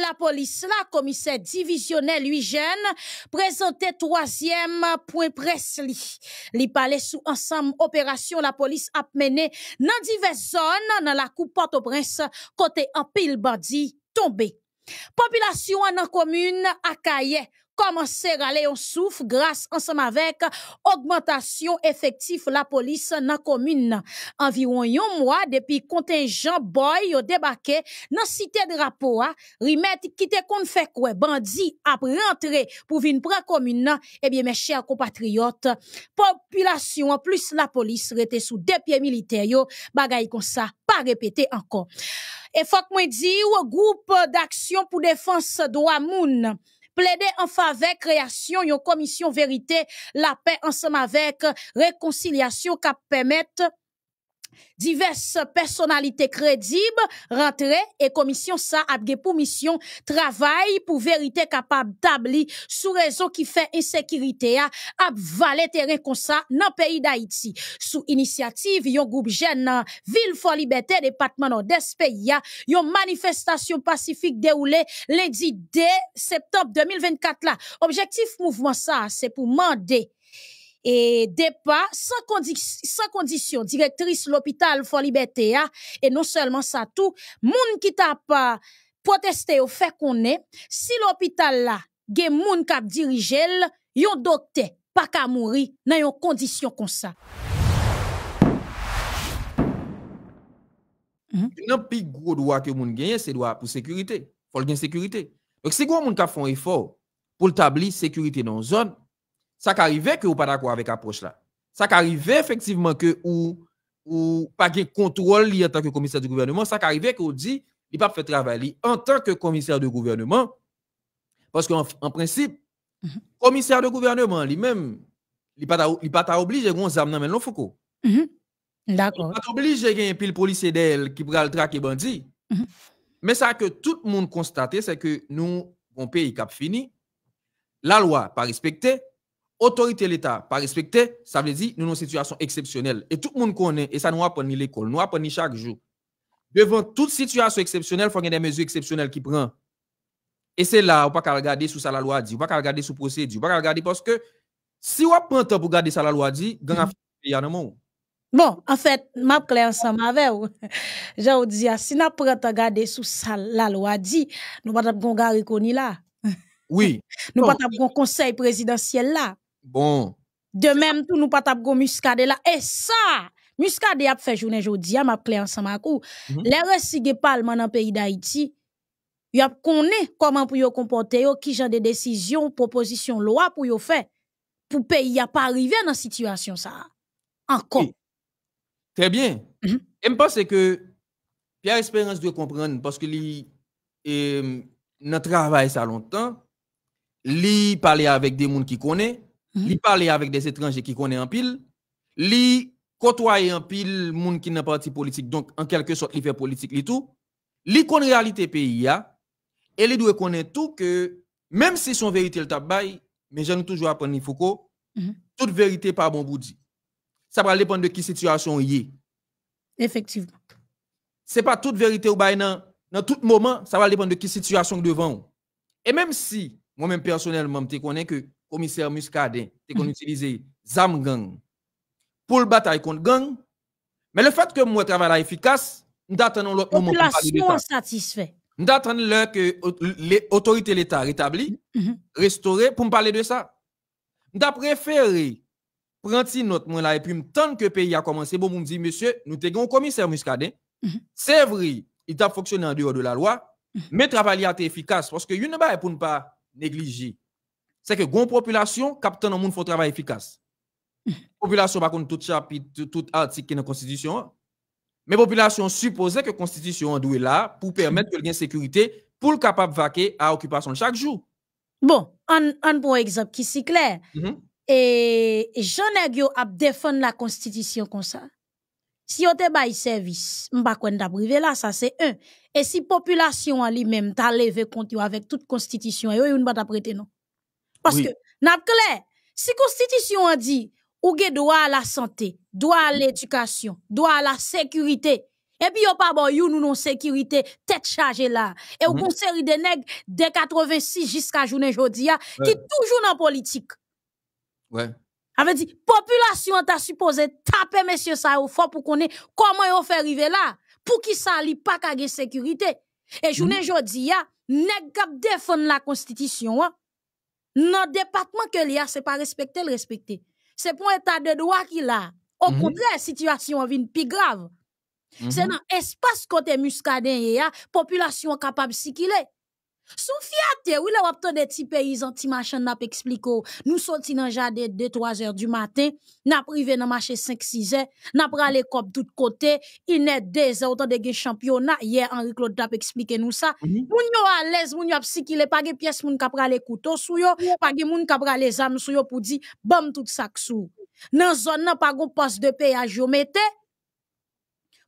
la police, la commissaire divisionnel Eugène, présentait troisième point presse Les palais sous ensemble opération la police a mené dans diverses zones dans la coupe porte au prince côté en pile bandit tombé. Population en commune à Commencer à aller en souffle grâce ensemble avec augmentation effectif la police dans la commune. Environ un mois depuis contingent boy a débarqué dans cité de drapeau, hein. remettre quitter te qu'on fait quoi bandi après rentrer pour venir prendre commune hein. Eh bien mes chers compatriotes, population en plus la police était sous deux pieds militaires, bagaille comme ça pas répéter encore. Et faut que moi dise groupe d'action pour défense droit moun plaider en faveur création une commission vérité, la paix ensemble avec réconciliation cap permettre Diverses personnalités crédibles rentrées et commission ça a pour mission travail pour vérité capable d'établir sous réseau qui fait insécurité à hein, valer terrain comme ça pays d'Haïti. Sous initiative yon groupe jeune hein, Ville for Liberté département nord-est pays hein, yon manifestation pacifique déroulée lundi 2 septembre 2024 là. Objectif mouvement ça c'est pour demander et départ sans, sans condition directrice l'hôpital Fort Liberté hein. et non seulement ça tout moun qui t'a pas protesté au fait qu'on est si l'hôpital là gen moun kap ils yon docteur pas qu'à mourir dans yon condition comme ça Nan hmm? pi gros droit que moun gagne c'est droit pour sécurité faut gagne sécurité donc si gros moun kap font effort pour établir sécurité dans zone ça qui arrive que vous pas d'accord avec lapproche là. Ça qui effectivement que ou ou pas de contrôle en tant que commissaire du gouvernement, ça qui arrive que vous dit il pas fait travail en tant que commissaire du gouvernement parce qu'en en principe mhm. commissaire de gouvernement lui-même il pas il pas obligé gon zam nan men non foko. Mhm. D'accord. Il pas obligé gagne pile policier d'elle qui pral traquer bandit. Mhm. Mais ça que tout le monde constate c'est que nous mon pays cap fini la loi pas respectée autorité l'État pas respecté, ça veut dire que nous avons une situation exceptionnelle. Et tout le monde connaît, et ça nous apprend l'école, nous apprenons chaque jour. Devant toute situation exceptionnelle, il faut y ait des mesures exceptionnelles qui prennent. Et c'est là, on ne peut pas regarder sous la loi dit, on ne peut pas regarder sous procédure, on ne pas regarder parce que si on prend temps pour regarder ça la loi dit, grand mm-hmm. il y a Bon, en fait, m'a clair ensemble avec vous. J'ai dit, ah, si nous le temps regarder sous la loi dit, nous ne pouvons pas regarder là. Oui. nous ne pouvons pas conseil présidentiel là. Bon. De même, tout nous pas tap go muscade là. Et ça, muscade a fait journée y a m'a clé ensemble à coup. Mm -hmm. Les restige parlement dans pays d'Haïti, y a connaît comment pour yo comporter qui genre des décision, proposition, loi pour yo faire pour pays a pas arrivé dans situation ça. Encore. Très bien. Mhm. Et me pense que Pierre Espérance doit comprendre parce que li travaillons euh, travail ça longtemps, li parler avec des gens qui connaissent Hein? parler avec des étrangers qui connaissent en pile, li côtoyer en pile monde qui n'a parti politique. Donc en quelque sorte, il fait politique li tout. Li connaît réalité pays a et li doit connaître tout que même si son vérité le tabay, mais j'aime toujours apprendre Foucault, mhm. toute vérité pas bon dit Ça va dépendre de qui situation y est. Effectivement. C'est pas toute vérité ou bail dans dans tout moment, ça va dépendre de qui situation devant. Et même si moi-même personnellement, je connais que commissaire Muscadet, tu qu'on mhm. utilisé Zamgang pour le bataille contre gang. Mais le fait que moi travaille efficace, nous attendons l'autre moment pour parler de ça. Nous attendons que les autorités de l'État rétablissent, mhm. restaurée, pour me parler de ça. Nous préféré prendre notre moi là et puis me tant que le pays a commencé, bon, me dit, monsieur, nous avons un commissaire Muscadet. Mhm. C'est vrai, il a fonctionné en dehors de la loi, mais travail à efficace parce que une ne pour ne pas négliger c'est que la population capte le monde faut travail efficace. population par contre tout chapitre tout article de dans constitution. Hein. Mais population supposait que constitution est là pour permettre que gain sécurité pour le capable vaquer à occupation chaque jour. Bon, un, bon exemple qui si clair. Mm-hmm. Et j'en ai à défendre la constitution comme ça. Si on te bail service, m'pa qu'on t'a privé là, ça c'est un. Et si population en lui-même t'a levé compte avec toute constitution, yo yon pas t'a prêté non. Parce que, n'a pas clair, si la Constitution dit, ou avez droit à la santé, droit à l'éducation, droit à la sécurité, et puis yon pas bon, you nous non sécurité, tête chargée là. Et au mm-hmm. conseil des nègres de 86 jusqu'à journée jodi ah, qui toujours dans politique. Ouais. Avec dit, population ta supposé taper monsieur ça au fort pour qu'on ait comment ont fait arriver là, pour qu'il ça li pas la sécurité. Et journée jodia, nègres nèg la constitution, ah, le département que l'IA, c'est pas respecter, le respecter. C'est pour un état de droit qu'il a. Au mhm. contraire, la situation est plus grave. C'est dans mhm. l'espace côté muscadin, la population capable de circuler. Sou ou wile wap to de ti paysan ti machan nap expliqué. Nous sortons nan jade 2-3 heures du matin, nap privé nan marché 5-6 heures, nap pralé kop tout kote, inè 2 heures, otan de gen championnat, Hier, Henri Claude tap expliqué nous sa, mm -hmm. moun yo alez, moun yo ap sikile, page pièce, moun kap rale kouto sou yo, page moun kap rale zam sou yo pou di, bam tout sak sou. Nan zon nan pa gon poste de péage yo mette,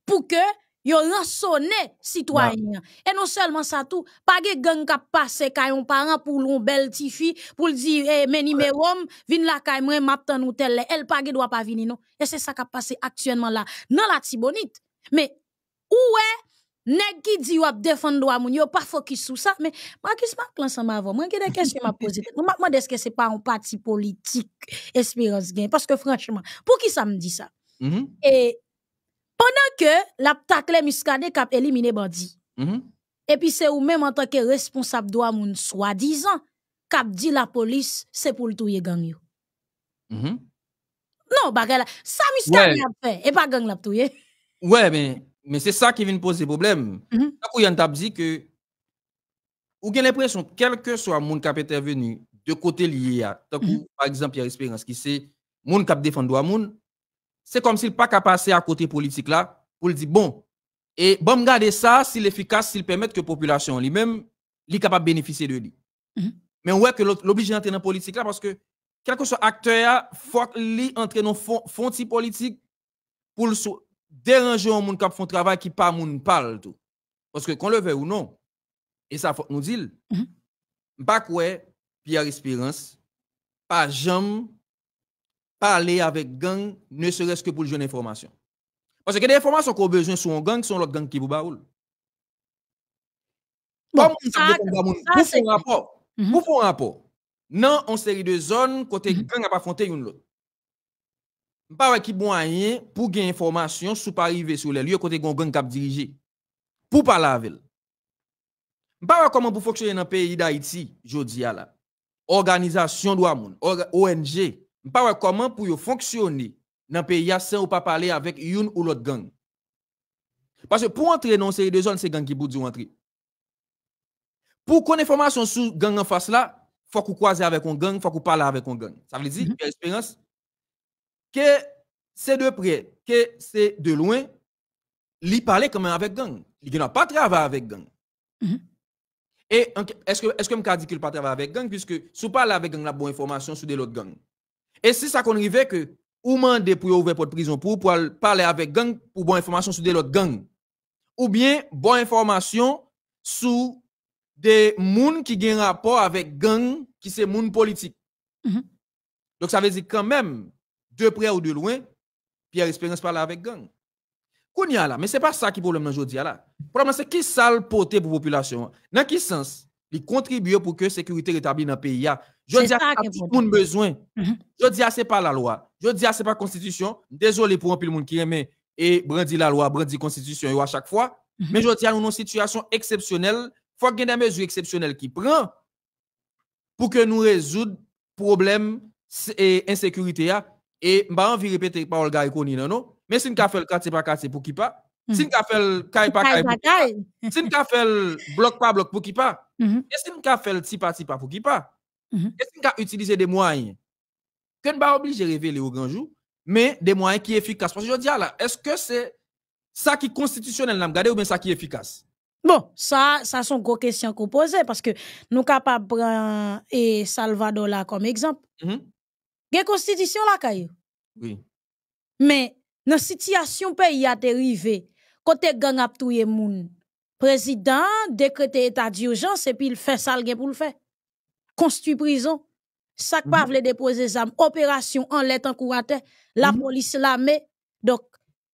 pour que... Yon ransonné citoyen. Bah. Et non seulement ça tout, pas de gang qui passe kayon parent pour l'on bel tifi, pour le dire, eh, mais numéro, vin la kay mwen maptan ou tel, elle pas doit pas venir non. Et c'est ça qui passe actuellement là, dans la Tibonite. Mais, où est, Nèg qui dit ou ap défendre droit moun yo pas focus sur ça mais Marcus Marc l'ensemble avant moi des questions m'a posé moi m'a demandé est-ce que c'est pas un parti politique espérance gain parce que franchement pour qui ça me dit ça mm-hmm. et que que est takle miskade kap elimine bandi. Mm -hmm. puis se ou même en tant que responsable a moun disant disant kap di la police se pour l'touye gang yo. Mhm. Non, bagala, ça sa miskade ouais. fait et pas gang la touye. Ouais, mais c'est ça qui vient poser problème. problème Mm -hmm. y yon tap di que, ou gen l'impression, soit soit soit moun kap intervenu de côté liye tant mhm. par exemple, yon qui qui se, moun kap defan défend a moun, c'est comme s'il pas qu'à passer à côté politique là pour le dire bon et bon garder ça s'il efficace s'il permet que population lui-même lui capable bénéficier de lui Mais mhm. mais ouais que l'obligé d'entrer dans politique là parce que quel que soit acteur faut lui entre dans fond, politique pour le déranger un monde qui font travail qui pas monde parle tout parce que qu'on le veut ou non et ça faut nous dire mhm. pas Pierre Espérance pas jamais parler avec gang, ne serait-ce que pour le jeune information. Parce que les informations qu'on a besoin sur un gang, sont l'autre gang qui vous baoule. Bon, mhm. pour faire un rapport, pour faire un rapport, non, on série de zones côté mhm. gang à affronté une l'autre. Pas qui moyen pour gagner information sous pas arriver sur les lieux côté gang qui a dirigé. Pour parler avec. Pas comment vous fonctionnez dans le pays d'Haïti, jodi là. Organisation de ONG, pas comment pour fonctionner dans le pays sans ou pas parler avec une ou l'autre gang. Parce que pour entrer dans série de zones, c'est gang qui bout entrer. Pour qu'on information sur gang en face là, faut qu'on croise avec un gang, faut qu'on parle avec un gang. Ça veut dire, mhm. mm -hmm. expérience, que c'est de près, que c'est de loin, il parler quand même avec gang. Il n'a pas travaillé avec gang. Et mhm. est-ce que est-ce que me dit qu'il pas travailler avec gang puisque si vous parlez avec gang la bonne information sur des autres gang. Et si ça qu'on arrivait que ou mandé pour ouvrir porte prison pour, parler avec gang pour bonne information sur des autres gangs ou bien bon information sur des moun qui ont rapport avec gang qui c'est moun politique. Mhm. Donc ça veut dire quand même de près ou de loin Pierre Espérance parle avec gang. Kounia là, mais c'est pas ça qui est problème aujourd'hui. là. Le problème c'est qui sale porter pour population. Dans quel sens il contribue pour que la sécurité rétablie dans le pays. Mhm. Je dis à tout le monde besoin. Je dis à ce n'est pas la loi. Je dis à ce n'est pas la constitution. Désolé pour un peu le monde qui aime et brandit la loi, brandit la constitution à chaque fois. Mhm. Mais je dis à nous une situation exceptionnelle. Il faut qu'il y ait des mesures exceptionnelles qui prend pour que nous les problème et l'insécurité. Et je ne vais pas répéter par Olga non, non. Mais si nous avons fait le quartier par pour qui pas, si mhm. nous avons fait le caille par pas. si nous avons fait le bloc par bloc pour qui pas, Mm-hmm. Est-ce qu'on peut faire le petit parti pas pour qui pas? Mm-hmm. Est-ce qu'on peut utiliser des moyens que ne pas obligé de révéler au grand jour, mais des moyens qui sont efficaces? Parce que je dis là, est-ce que c'est ça qui est constitutionnel, ou bien ça qui est efficace? Bon, ça, ça sont gros questions qu'on parce que nous capables prendre eh, Salvador là comme exemple. Mm-hmm. Il y a constitution là, Oui. Mais, dans la situation pays a dérivé, côté gang a et moon président décrété état d'urgence et puis il fait ça le pour le faire. Construit prison. Ça ne pas mhm. déposer des armes. Opération en lettre en La mhm. police l'a Donc,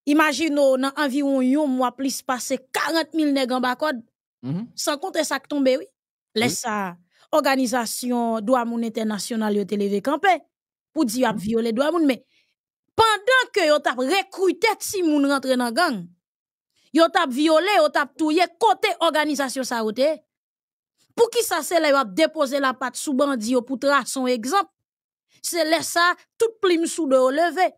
imaginez, dans environ un mois plus passé 40 000 nègres en bas code. Mhm. Sans compter ça qui tombe, oui. Laisse ça. Douamoun Organisation droit a international yon télévé campé. Pour dire yon le violé droit Mais pendant que vous avez recruté si moun rentre dans la gang yo tap violé, yo tap touye côté organisation sa Pour qui ça c'est là yo ont déposé la patte sous bandi yo pour tracer son exemple. C'est là ça tout plume sous de levé.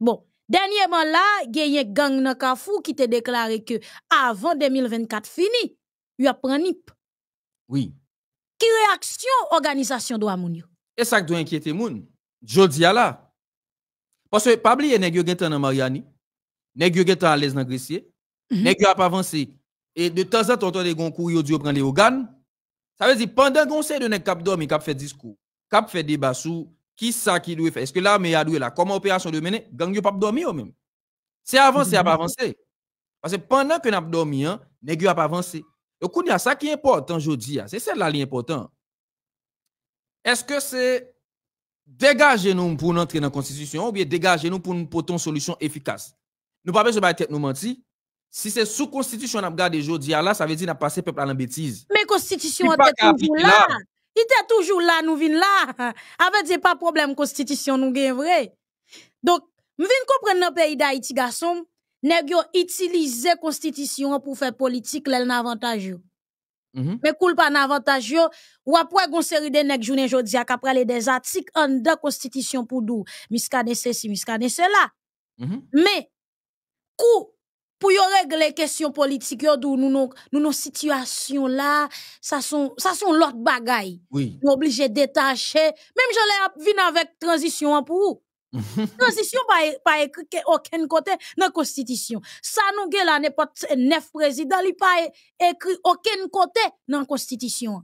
Bon, dernièrement là, un gang nan kafou qui te déclaré que avant 2024 fini, yo a pris Oui. Qui réaction organisation doit moun yo? Et ça doit inquiéter moun. Jodi là. Parce que pas oublier nèg yo Mariani, nèg yo à l'aise dans Mhm. nèg a pas avancé et de temps en temps on des goncours yo dit prend les organes ça veut dire pendant qu'on sait de nèg cap dormi cap fait discours cap fait débat sur qui ça qui doit faire est-ce que l'armée a dû là comment opération de mener gang yo pas dormi même c'est avancer a pas mhm. avancé parce que pendant que n'a dormi hein nèg a pas avancé donc a ça qui est important jodi c'est celle là l'important est-ce que c'est dégager nous pour entrer dans la constitution ou bien dégager nous pour nous une solution efficace nous pas besoin de nous mentir si c'est sous constitution, on a aujourd'hui, là, ça veut dire qu'on a passé le peuple à la bêtise. Mais constitution, était toujours là. Il était toujours là, nous venons là. veut ah, ben, dire pas problème, constitution, nous gagnons vrai. Donc, je viens comprendre dans le pays d'Haïti, garçon, gens utilisé la constitution pour faire politique, là, l'avantage. Mhm. Mais coule pas un avantage, ou après une série de nek journée aujourd'hui, après les des articles en de constitution pour nous, miskane ceci, miskane cela. Mhm. Mais, coup, pour y régler les questions politiques, nous nos situations là ça sont ça sont l'autre bagaille oui nous obligé détacher même ai vu avec transition pour transition pas écrit aucun côté dans la constitution ça nous là n'importe neuf présidents il pas écrit aucun côté dans la constitution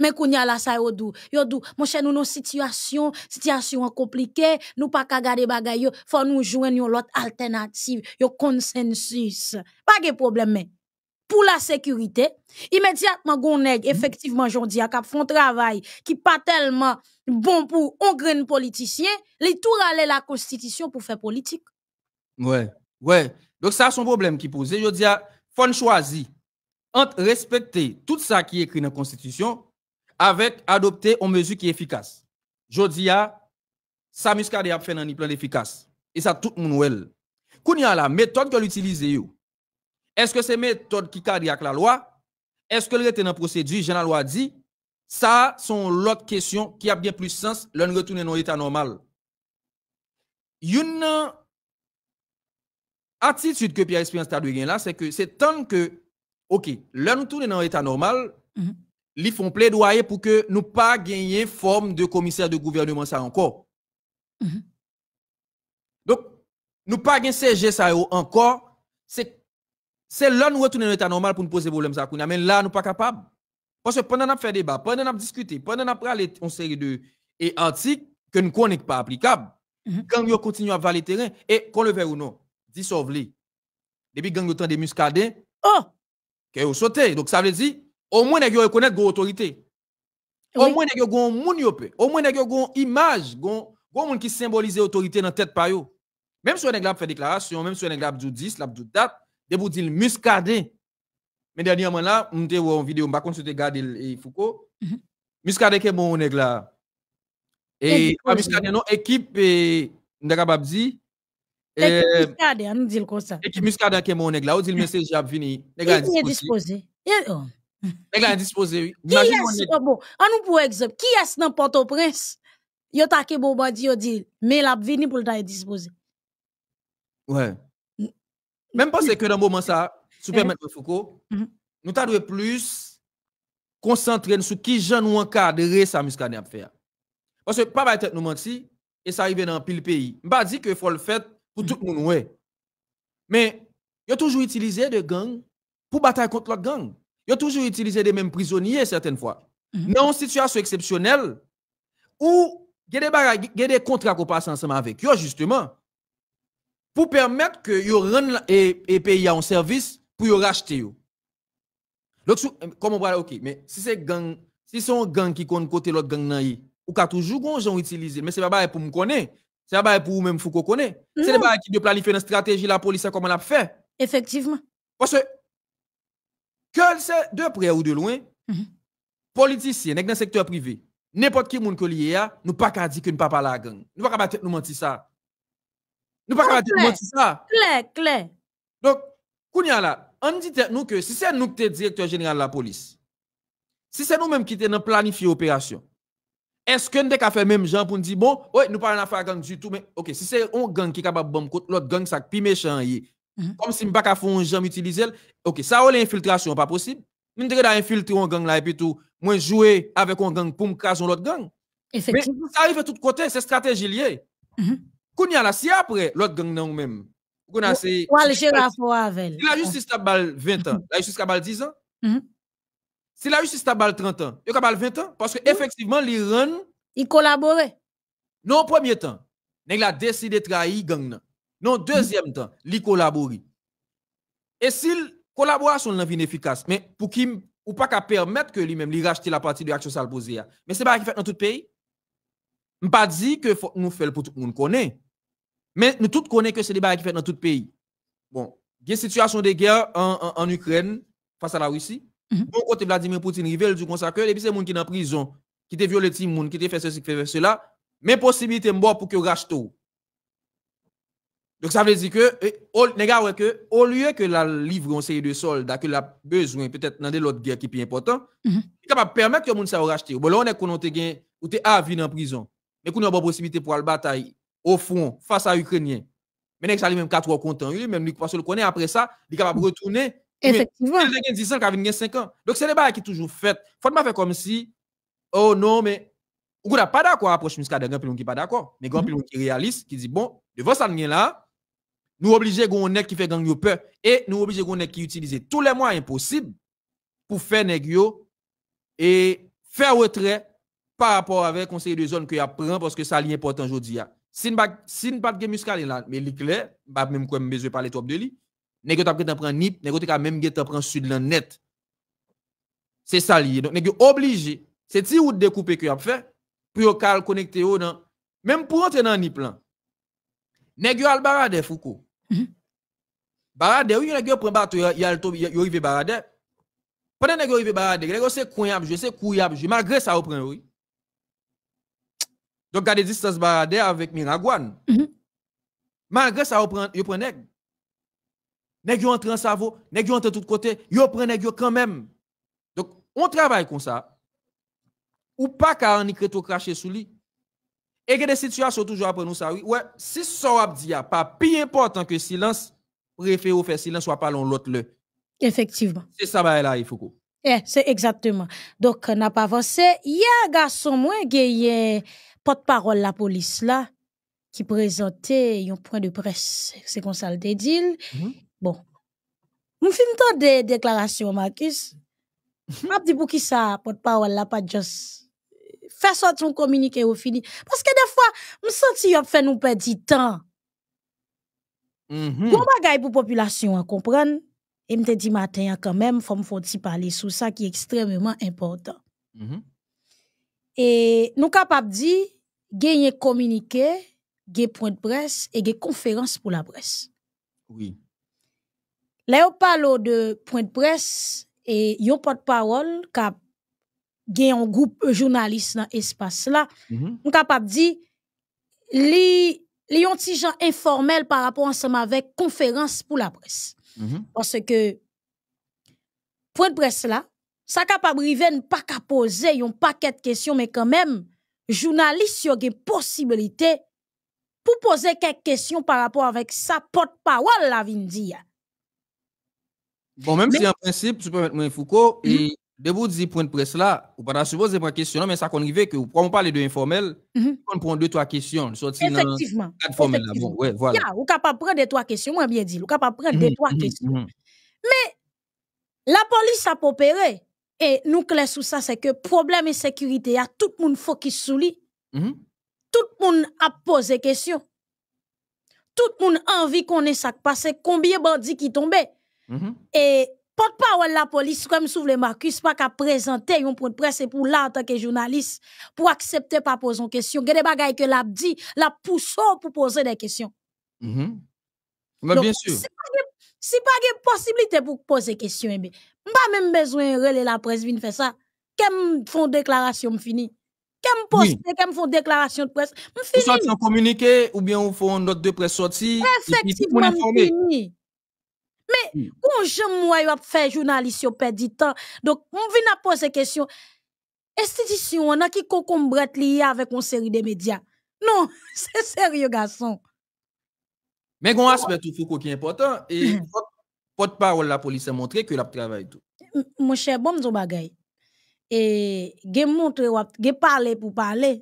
mais kounya la sa yodou, mon Yo nous nous une situation, une situation compliquée, nous pas garder les bagay Il faut nous joindre une notre alternative, yon consensus. Pas de problème. Mais pour la sécurité, immédiatement, mm-hmm. effectivement effectivement dis à un font travail qui pas tellement bon pour pour grain politicien les tour aller la Constitution pour faire politique. Ouais, ouais. Donc ça, c'est un problème qui pose. Je dis, faut choisir entre respecter tout ça qui est écrit dans la constitution avec adopter une mesure qui est efficace. Je dis à Samus a fait un plan efficace. Et ça, tout le monde Quand a la méthode que l'utilise, est-ce que c'est méthode qui cadre avec la loi? Est-ce que le est dans la procédure, j'ai la loi dit? Ça, sont l'autre question qui a bien plus sens l'on retourne dans l'état normal. Une attitude que Pierre Espérance a là, c'est que c'est tant que, ok, l'on retourne dans l'état normal, mhm ils font plaidoyer pour que nous pas gagner forme de commissaire de gouvernement ça encore. Mhm. Donc nous pas gagner CG ça encore, c'est c'est là nous retourner dans l'état normal pour nous poser problème ça mais là nous pas capable. Parce que pendant qu'on fait débat, pendant nous discuté, pendant que parlé une série de et articles que nous connaissons pas applicable. Quand mhm. nous continuons à valer terrain et qu'on le veut ou non, dissolve les. Depuis gang le temps des muscadins, oh, que vous sautez. Donc ça veut dire au moins, y reconnaître une autorité. Au moins, ils ont yope. Au moins, a une image, qui symbolise l'autorité dans tête yo. Même si on a fait déclaration, même si on a dit 10, date, de vous dire Mais dernièrement là, on te une vidéo, on a et Foucault. Mhm. Muscadé, qui est bon, Et pas non, équipe, on capable euh, on dit comme ça. Équipe qui est bon, dit le message, j'ai fini. Il est Nèg la Imagine qui est oh, bon, en nous pour exemple, qui est-ce dans Port-au-Prince, il y bon bandit, yon dit, mais la vini pour le Ouais. Même pas que dans le moment ça, Supermètre eh? Hein? Foucault, mm-hmm. nous t'a plus concentrer sur qui j'en ou encadré sa muscadé à faire. Parce que pas va tête nous menti, et ça arrive dans pile pays. M'a dit que faut le faire pour tout le monde, ouais. Mm-hmm. Mais, a toujours utilisé de gangs pour battre contre l'autre gang toujours utilisé les mêmes prisonniers certaines fois. Mhm. mais en situation exceptionnelle où il y a des contrats qu'on passe ensemble avec eux, justement, pour permettre que vous rendent et, et en service pour vous racheter. Donc, euh, comment on va OK, mais si c'est gang, si c'est un gang qui compte côté l'autre gang, nan ou qu'a toujours gens utilisé, mais c'est pas pour me connaître. C'est pas pour vous-même, faut qu'on connaît. C'est pas qui de planifier une stratégie, la police, comment on a fait. Effectivement. Parce que que de près ou de loin, mhm. politicien, politiciens, dans le secteur privé, n'importe qui monde que lié à, nous pas qu'à dire que nous pas pas la gang. Nous pas qu'à nous mentir ça. Nous pas qu'à nous mentir ça. Clair, clair. Donc, kounya là, on dit nous que si c'est nous qui sommes directeur général de la police, si c'est nous-mêmes qui sommes planifié opération, est-ce que nous avons fait même gens pour nous dire, bon, oui, nous pas de affaire gang du tout, mais ok, si c'est un gang qui est capable de bomber l'autre gang, ça qui est méchant, Mhm. Comme si je un jamais utiliser. OK, ça ou l'infiltration pas possible. Je m'm vais infiltrer un gang là et puis tout, moi jouer avec un gang pour me casser l'autre gang. Effectivement. Mais ça arrive de tous côtés, c'est stratégie liée. Mhm. si après l'autre gang non même. Ou La justice a 20 ans, la justice a 10 ans. Si la justice a 30 ans, il a 20 ans parce que effectivement l'Iran il collaborait. Non, au premier temps, il a décidé de trahir gang. Non, deuxième temps, il collabore. Et si collaboration n'est pas efficace, mais pour qui ou pas qu'à permettre que lui-même lui rachète la partie de l'action sale posée. Mais c'est pas qui fait dans tout le pays. Je ne pas dit que nous faisons pour tout le monde connaît. Mais nous tous connaissons que c'est des qui fait dans tout le pays. Bon, il y a une situation de guerre en, en, Ukraine face à la Russie. Mhm. Bon côté Vladimir Poutine révèle du consacre et puis c'est gens qui sont en prison, qui ont violé tout monde, qui ont fait ceci, qui fait cela, mais possibilité pour que rachète tout. Donc ça veut dire que, eh, au, que, au lieu que la livre un série de soldats, que la besoin peut-être dans l'autre guerre qui est plus important, mhm. il est capable de permettre que les gens racheter. Bon, là, on est connu gain ou t'es à en prison, mais qu'on a une possibilité pour la bataille au front face à l'Ukrainien. Mais ça lui-même 4 ans content, lui-même, lui, parce le connaît après ça, il est capable de retourner. Effectivement. Il a 10 ans, il a 5 ans. Donc c'est le bail qui est toujours fait. Faut pas faire comme si, oh non, mais on n'a pas d'accord, approche Muscadet, il y a qui pas d'accord, mais il y a qui réaliste, qui dit, bon, devant ça, là, nous obligés qu'on qui fait gang peur et nous obligés qu'on qui utilise tous les moyens possibles pour faire nèg et faire retrait par rapport avec conseil de zone que y a prend parce que ça li important aujourd'hui. Hein. Si ne pas de muscale là, mais li clair, pa même quoi besoin parler trop de li. Nèg t'a prend prendre nip, nèg t'a même t'a prend sud lan net. C'est ça lié. Donc nèg obligé, c'est ti route découper que y a fait pour cal connecter dans même pour entrer dans nip plan. Nèg al barade Foucault Mhm. Barade, oui, prennent bateau, ils barade. Pendant que barade, c'est couillable, je sais couillable, malgré ça oui. Donc distance barade avec Miragouane. Mhm. Malgré ça ils prennent nèg. Nèg entre nèg entre tout côté, yo nèg quand même. Donc on travaille comme ça. Ou pas crée tout cracher sous lui. Et que des situations toujours après nous ça oui. Ouais, si ça a pas plus important que silence, préfère faire silence soit pas l'autre Effectivement. C'est ça bah, là il faut Eh, Oui, c'est exactement. Donc n'a pas avancé. Il y a un garçon qui est euh, porte-parole la police là qui présentait un point de presse. C'est comme ça le dédil. Mm-hmm. Bon. Mon film de déclaration Marcus. Mm-hmm. M'a dit pour qui ça porte-parole là pas juste fais sortir un communiqué au fini. Parce que des fois, me senti fait nous perdre du temps. Mm -hmm. Bon pour population, hein, comprendre? Et me dit matin hein, quand même, faut me faut parler sur ça qui est extrêmement important. Mm Et nous capable dit gagner communiqué, des point de presse et des conférence pour la presse. Oui. Là on parle de point de presse et yon porte-parole cap gen un groupe euh, journaliste dans espace-là, mhm. on -hmm. dit li, li ont gens informel par rapport ensemble avec conférence pour la presse. Mhm. Parce que pour la presse là, ça capable river pas qu'à poser un paquet questions, mais quand quand même journaliste yo des possibilité pour poser quelques questions par rapport avec sa porte-parole la vin Bon, même si en principe, tu peux mettre moins Foucault, mhm. De vous dire point de presse là, ou pas supposé prendre question, mais ça qu'on arrive que, vous prenez parle de informel, informels hmm on prend deux, trois questions. Effectivement. Vous ne là. Bon, ouais, voilà. prendre trois questions, moi bien dit, ou capable prendre deux, mhm, trois mhm, questions. Mhm. Mais, la police a opéré. Et nous, clé sous ça, c'est que problème de sécurité, a tout le monde focus sur lui. Tout le monde a posé question. Tout le monde a envie qu'on ait ça passé, combien de bandits qui tombaient. Et porte-parole la police, comme souffle Marcus, pas qu'à présenter un point de presse pour là en tant que journaliste, pour accepter pas poser une question. Il y a des que l'a dit, la pousse pour poser des questions. Mm-hmm. Mais bien sûr. Si pas de possibilité pour poser question, eh mais pas même besoin de la presse, vient faire ça. Qu'elle font déclaration fini. Qu'elle poste, font déclaration de presse. Vous sortez en communiqué ou bien vous font une note de presse sortie. Effectivement, fini. Mm. Kon jem mwoy wap fè jounalisyon pè di tan Dok moun vin ap pose kèsyon Esti disyon wana ki koukou mbret li yave kon seri de media Non, se seri yo gason Men goun aspe tou fou kou ki importan Vot e mm-hmm. parol la polisè montre ke lap travay tou Mwen chè bom zon bagay e, Gè montre wap, gè pale pou pale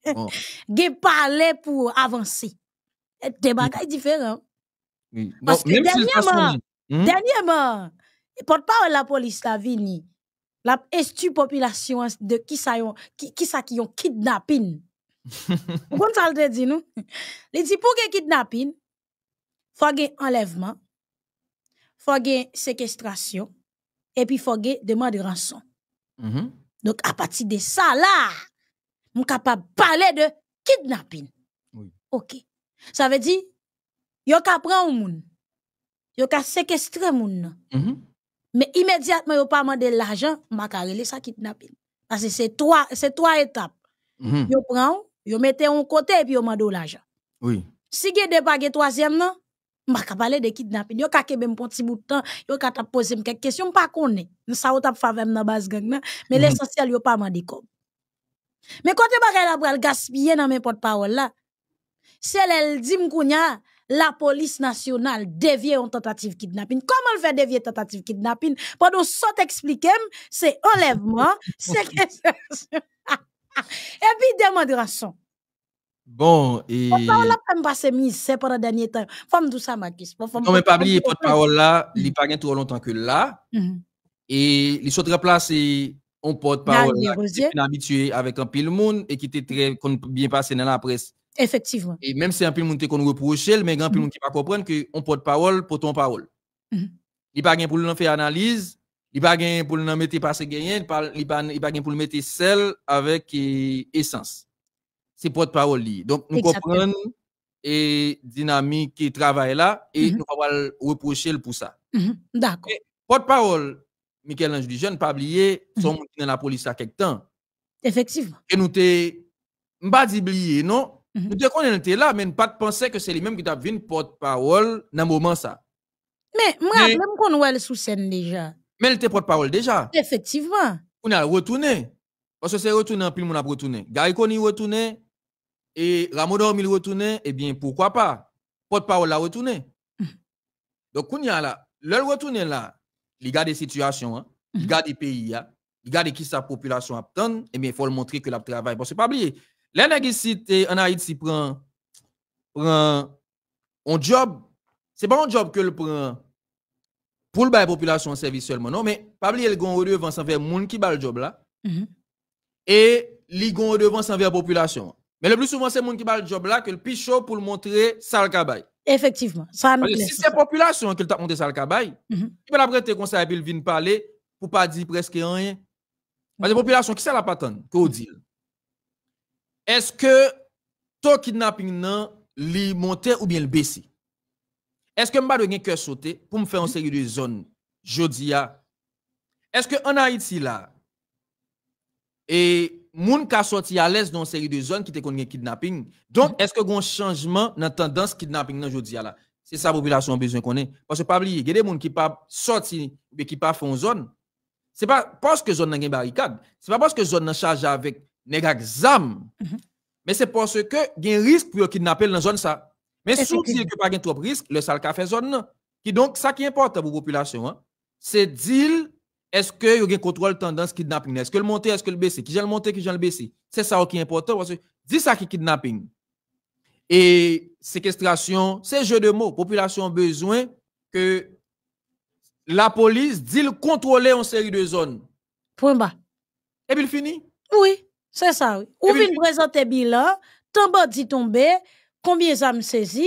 Gè pale pou avanse De mm. bagay diferan Parce que dernièrement, dernièrement, hmm? dernièrement, porte pas la police la vini, la estu population de qui ça yon, qui, ça qui ont kidnapping. Vous comprenez ça dit nous? Il dit pour que kidnapping, faut gen enlèvement, faut gen séquestration et puis faut gen demande de rançon. Mm-hmm. Donc à partir de ça là, nous capable parler de kidnapping. Oui. OK. Ça veut dire Yo ka pran ou moun. Yo ka sekestre moun nan. Mm Mais immédiatement, yo pas demandé l'argent, m'a rele sa kidnapping. Parce que c'est trois, c'est trois étapes. Mm -hmm. Yo pran ou, yo mette un côté et puis yo mande l'argent. Oui. Si gen de gè troisième nan, m'a ka parler de kidnapping. Yo ka kebe pon ti bout de temps, yo ka t'a poser quelques questions pas connaît. sa ou t'a favem nan base gang nan, mais mm-hmm. l'essentiel yo pas mande comme. Mais côté bagay la pral gaspiller dans mes porte-parole là. Si elle, elle dit m'kounya, la police nationale dévie en tentative kidnapping. Comment le fait dévier tentative kidnapping? Pendant ça t'expliquer, c'est enlèvement, séquestration, et puis rançon. Bon, et... Pourquoi on l'a passé c'est pendant dernier temps? Femme tout ça, Marcus. Non, mais pas oublier, porte-parole là, il n'y a pas trop longtemps que là. Mhm. Et les autres places, on porte-parole là, qui est habitué avec un pile monde et qui était très bien passé dans la presse Effectivement. Et même si un peu de monde qu'on reproche, mais grand peu de monde qui va mm-hmm. comprendre que porte parole pour ton parole. Mm-hmm. Il pas gain pour nous faire analyse, il pas gain pour nous mettre passer gagnant, il pas il pas gain pour le mettre sel avec essence. C'est porte parole Donc nous comprenons et dynamique qui travaille là et mm-hmm. nous allons reprocher pour ça. D'accord. Porte parole Michel-Ange du jeune pas oublier, son dans la police à quelque temps. Effectivement. Et nous t'es, pas oublier, non, nous qu'on était là, mais ne pas penser que c'est lui-même qui t'a vu une porte-parole dans ce moment ça. Mais moi, même qu'on le sous scène déjà. Mais elle était porte-parole déjà. Effectivement. On a retourné. Parce que c'est retourné en pile, on a retourné. Gary Conny retourné. Et Ramodor Mil retourné. Eh bien, pourquoi pas? Porte-parole là retourné. Donc, on y a là. Le retourné là, il garde des situations, hein. il mhm. garde des pays, hein. il garde qui sa population attend. Eh bien, il faut le montrer que la travail. Parce que pas oublié. Les nègres en Haïti prend prend un job, c'est pas un job que le prend pour la population en service seulement non, mais pas oublier le gon s'en envers moun qui ba le job là. et -hmm. Et li gon faire population. Mais le plus souvent c'est moun qui ba le job là que le pichot pour montrer ça le cabaye. Effectivement, ça Si c'est population qui a montré ça le cabaye, il va la prêter conseil puis il vient parler pour pas dire presque rien. Parce que population qui ça la patente, qu'on dit est-ce que ton kidnapping nan li ou bien le baisser? Est-ce que m'a de gen cœur sauté pour me faire une série de zones jodia? Est-ce que en Haïti là et moun ka sorti à l'aise dans une série de zones qui te konn kidnapping? Donc est-ce que gon changement dans tendance kidnapping nan jodia là? C'est ça la population a besoin qu'on ait. Parce que pas oublier, il y a des gens qui pas sorti mais qui pas font zone. C'est pas parce que zone n'a pas barricade, c'est pas parce que zone n'a charge avec Mhm. Mais c'est parce que y a un risque pour kidnapper dans zone ça. Mais sous n'y que pas de risque, le sale café zone Qui donc ça qui est important pour la population hein? c'est dire est-ce que y a un contrôle tendance kidnapping Est-ce que le monter, est-ce que le baisser Qui j'en le monter, qui a le baisser C'est ça qui est important parce que dit ça qui kidnapping. Et séquestration, c'est jeu de mots. Population a besoin que la police dit contrôler une série de zones. Point bas. Et puis il finit. Oui. C'est ça, oui. Ou vient présenter bilan, tant bandit tombé, combien d'armes saisies,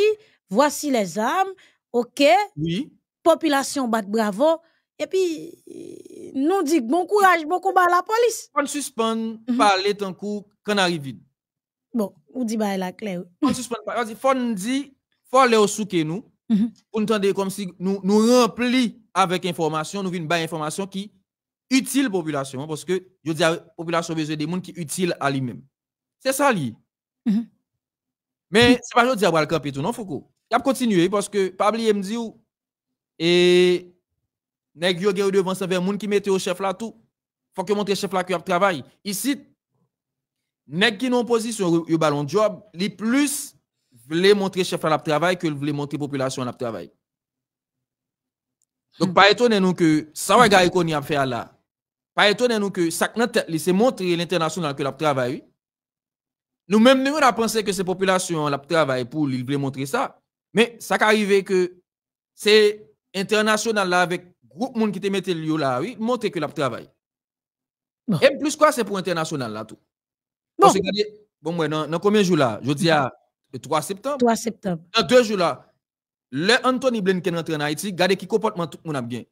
voici les armes, ok, population bat bravo, et puis nous dit bon courage, bon combat à la police. On suspend, mm -hmm. parler tant coup, qu'on arrive. Bon, ou dit bah la clé. On suspend, on dit, faut faut aller au souké nous, On -hmm. comme si nous, nous remplis avec information, nous vient bah information qui utile population, parce que je dis la population besoin des gens qui utile à lui-même. C'est ça, lui. Mm-hmm. Mais c'est pas je dis à le camper tout, non, Foucault. Il a continuer, parce que, pas oublier, me dit, et, nèg yo gen devant vers moun qui mette au chef là tout. Faut que montre chef là qui a travail. Ici, nèg qui non position yo ballon job, les plus voulait montrer chef là travail que voulait montrer population là travail. Donc, mm-hmm. pas étonné nous que ça va gars qu'on y a fait là. Pas étonnant nous que ça c'est montrer l'international que l'a travaillé. Nous-mêmes, nous, on pensé que ces populations l'a travaillé pour lui montrer ça. Mais ça qu'arrivé arrivé que c'est international là avec groupe monde qui te mettait lieu là, oui, montrer que l'a travaillé. Et plus quoi, c'est pour international là tout. Parce que, bon moi, dans, combien de jours là Je dis à le 3 septembre. 3 septembre. Dans deux jours là, le Anthony Blinken rentre en Haïti, gardez qui comportement tout le monde a bien.